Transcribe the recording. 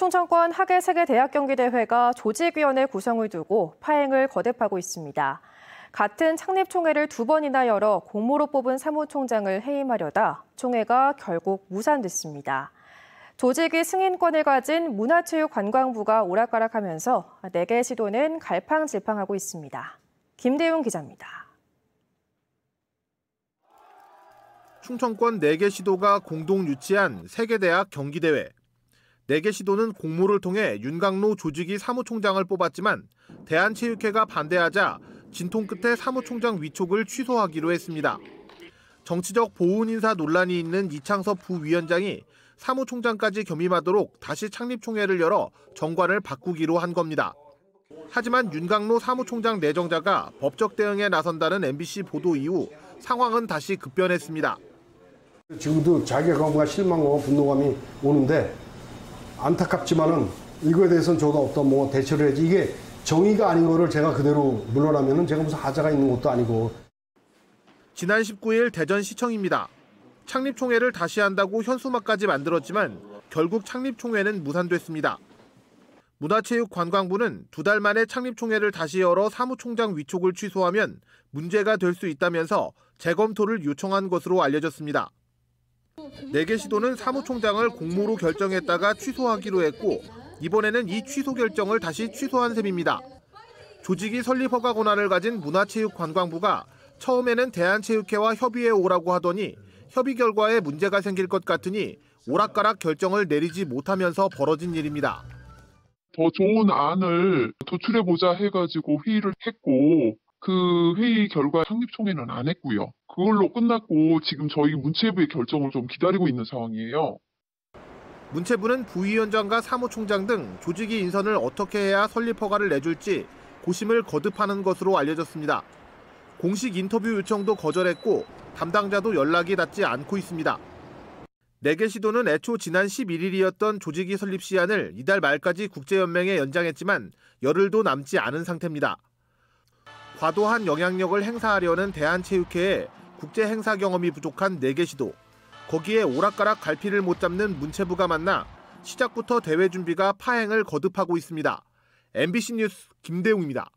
충청권 학예 세계 대학 경기 대회가 조직위원회 구성을 두고 파행을 거듭하고 있습니다. 같은 창립총회를 두 번이나 열어 공모로 뽑은 사무총장을 해임하려다 총회가 결국 무산됐습니다. 조직이 승인권을 가진 문화체육관광부가 오락가락하면서 4개 시도는 갈팡질팡하고 있습니다. 김대웅 기자입니다. 충청권 4개 시도가 공동 유치한 세계대학 경기대회. 4개 시도는 공모를 통해 윤강로 조직이 사무총장을 뽑았지만 대한체육회가 반대하자 진통 끝에 사무총장 위촉을 취소하기로 했습니다. 정치적 보훈 인사 논란이 있는 이창섭 부위원장이 사무총장까지 겸임하도록 다시 창립총회를 열어 정관을 바꾸기로 한 겁니다. 하지만 윤강로 사무총장 내정자가 법적 대응에 나선다는 MBC 보도 이후 상황은 다시 급변했습니다. 지금도 자괴감과 실망과 분노감이 오는데 안타깝지만은 이거에 대해서는 저도 어떤 뭐 대처를 해야지 이게 정의가 아닌 거를 제가 그대로 물러나면은 제가 무슨 하자가 있는 것도 아니고 지난 19일 대전시청입니다. 창립총회를 다시 한다고 현수막까지 만들었지만 결국 창립총회는 무산됐습니다. 문화체육관광부는 두 달 만에 창립총회를 다시 열어 사무총장 위촉을 취소하면 문제가 될 수 있다면서 재검토를 요청한 것으로 알려졌습니다. 4개 시도는 사무총장을 공모로 결정했다가 취소하기로 했고 이번에는 이 취소 결정을 다시 취소한 셈입니다. 조직이 설립 허가 권한을 가진 문화체육관광부가 처음에는 대한체육회와 협의해 오라고 하더니 협의 결과에 문제가 생길 것 같으니 오락가락 결정을 내리지 못하면서 벌어진 일입니다. 더 좋은 안을 도출해보자 해가지고 회의를 했고 그 회의 결과 상립총회는 안 했고요. 그걸로 끝났고 지금 저희 문체부의 결정을 좀 기다리고 있는 상황이에요. 문체부는 부위원장과 사무총장 등 조직이 인선을 어떻게 해야 설립 허가를 내줄지 고심을 거듭하는 것으로 알려졌습니다. 공식 인터뷰 요청도 거절했고 담당자도 연락이 닿지 않고 있습니다. 4개 시도는 애초 지난 11일이었던 조직이 설립 시한을 이달 말까지 국제연맹에 연장했지만 열흘도 남지 않은 상태입니다. 과도한 영향력을 행사하려는 대한체육회에 국제 행사 경험이 부족한 네 개 시도, 거기에 오락가락 갈피를 못 잡는 문체부가 만나 시작부터 대회 준비가 파행을 거듭하고 있습니다. MBC 뉴스 김대웅입니다.